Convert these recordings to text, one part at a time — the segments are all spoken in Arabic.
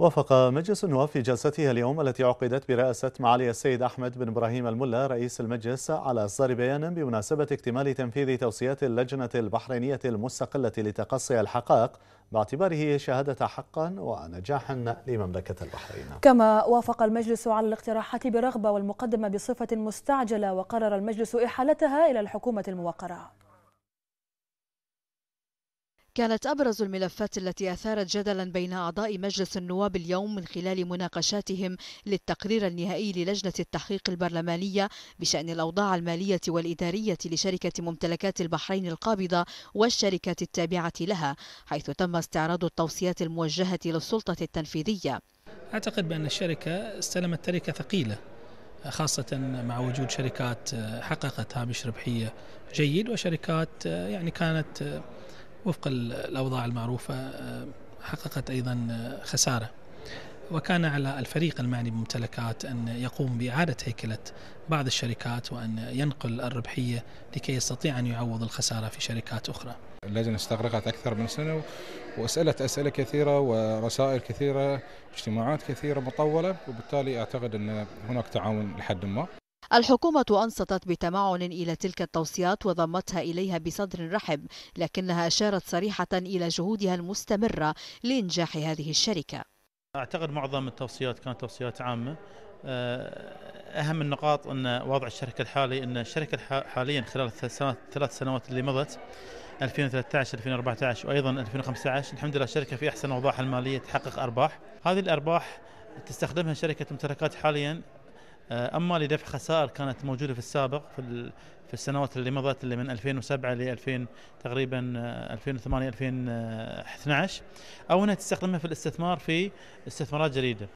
وافق مجلس النواب في جلسته اليوم التي عقدت برئاسة معالي السيد أحمد بن إبراهيم الملا رئيس المجلس على إصدار بيان بمناسبة اكتمال تنفيذ توصيات اللجنة البحرينية المستقلة لتقصي الحقائق باعتباره شهادة حقا ونجاحا لمملكة البحرين كما وافق المجلس على الاقتراحات برغبة والمقدمة بصفة مستعجلة وقرر المجلس إحالتها إلى الحكومة الموقرة كانت أبرز الملفات التي أثارت جدلا بين أعضاء مجلس النواب اليوم من خلال مناقشاتهم للتقرير النهائي للجنة التحقيق البرلمانية بشأن الأوضاع المالية والإدارية لشركة ممتلكات البحرين القابضة والشركات التابعة لها حيث تم استعراض التوصيات الموجهة للسلطة التنفيذية أعتقد بأن الشركة استلمت تركة ثقيلة خاصة مع وجود شركات حققت هامش ربحية جيد وشركات يعني كانت وفق الأوضاع المعروفة آه، حققت أيضا آه، خسارة وكان على الفريق المعني بممتلكات أن يقوم بإعادة هيكلة بعض الشركات وأن ينقل الربحية لكي يستطيع أن يعوض الخسارة في شركات أخرى اللجنة استغرقت أكثر من سنة وأسألت أسئلة كثيرة ورسائل كثيرة اجتماعات كثيرة مطولة وبالتالي أعتقد أن هناك تعاون لحد ما الحكومة أنصتت بتمعن إلى تلك التوصيات وضمتها إليها بصدر رحب لكنها أشارت صريحة إلى جهودها المستمرة لإنجاح هذه الشركة أعتقد معظم التوصيات كانت توصيات عامة آه، أهم النقاط أن وضع الشركة الحالي أن الشركة حاليا خلال الثلاث سنوات اللي مضت 2013 2014 وايضا 2015 الحمد لله الشركه في احسن اوضاعها الماليه تحقق ارباح هذه الارباح تستخدمها شركه ممتلكات حاليا آه، اما لدفع خسائر كانت موجوده في السابق في في السنوات اللي مضت اللي من 2007 ل 2000 تقريبا 2008 2012 او انها تستخدمها في الاستثمار في استثمارات جديده.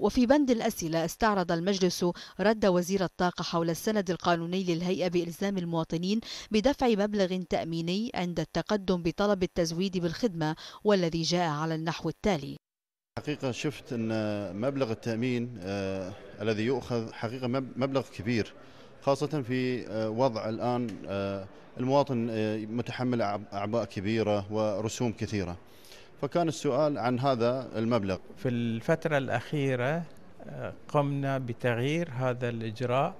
وفي بند الأسئلة استعرض المجلس رد وزير الطاقة حول السند القانوني للهيئة بإلزام المواطنين بدفع مبلغ تأميني عند التقدم بطلب التزويد بالخدمة والذي جاء على النحو التالي حقيقة شفت أن مبلغ التأمين آه، الذي يؤخذ حقيقة مبلغ كبير خاصة في آه، وضع الآن آه، المواطن آه، متحمل أعباء كبيرة ورسوم كثيرة فكان السؤال عن هذا المبلغ في الفترة الأخيرة قمنا بتغيير هذا الإجراء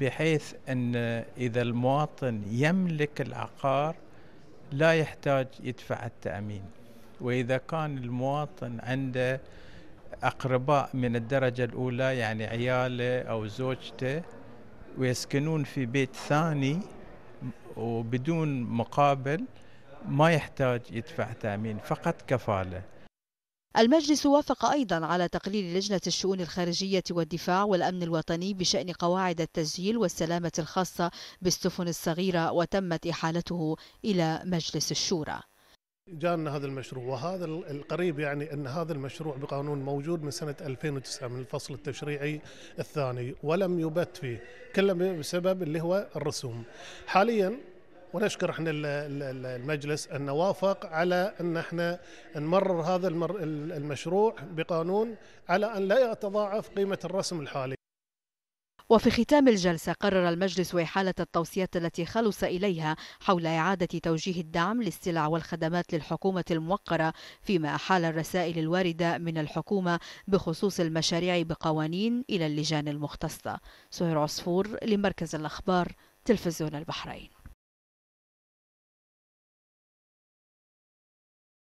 بحيث أن إذا المواطن يملك العقار لا يحتاج يدفع التأمين وإذا كان المواطن عنده أقرباء من الدرجة الأولى يعني عياله أو زوجته ويسكنون في بيت ثاني وبدون مقابل ما يحتاج يدفع تأمين فقط كفالة المجلس وافق أيضا على تقرير لجنة الشؤون الخارجية والدفاع والأمن الوطني بشأن قواعد التسجيل والسلامة الخاصة بالسفن الصغيرة وتمت إحالته إلى مجلس الشورى جانا هذا المشروع وهذا القريب يعني ان هذا المشروع بقانون موجود من سنه 2009 من الفصل التشريعي الثاني ولم يبت فيه كله بسبب اللي هو الرسوم. حاليا ونشكر احنا المجلس انه وافق على ان احنا نمرر هذا المشروع بقانون على ان لا يتضاعف قيمه الرسم الحالي. وفي ختام الجلسة قرر المجلس إحالة التوصيات التي خلص إليها حول إعادة توجيه الدعم للسلع والخدمات للحكومة الموقرة فيما أحال الرسائل الواردة من الحكومة بخصوص المشاريع بقوانين إلى اللجان المختصة سهير عصفور لمركز الأخبار تلفزيون البحرين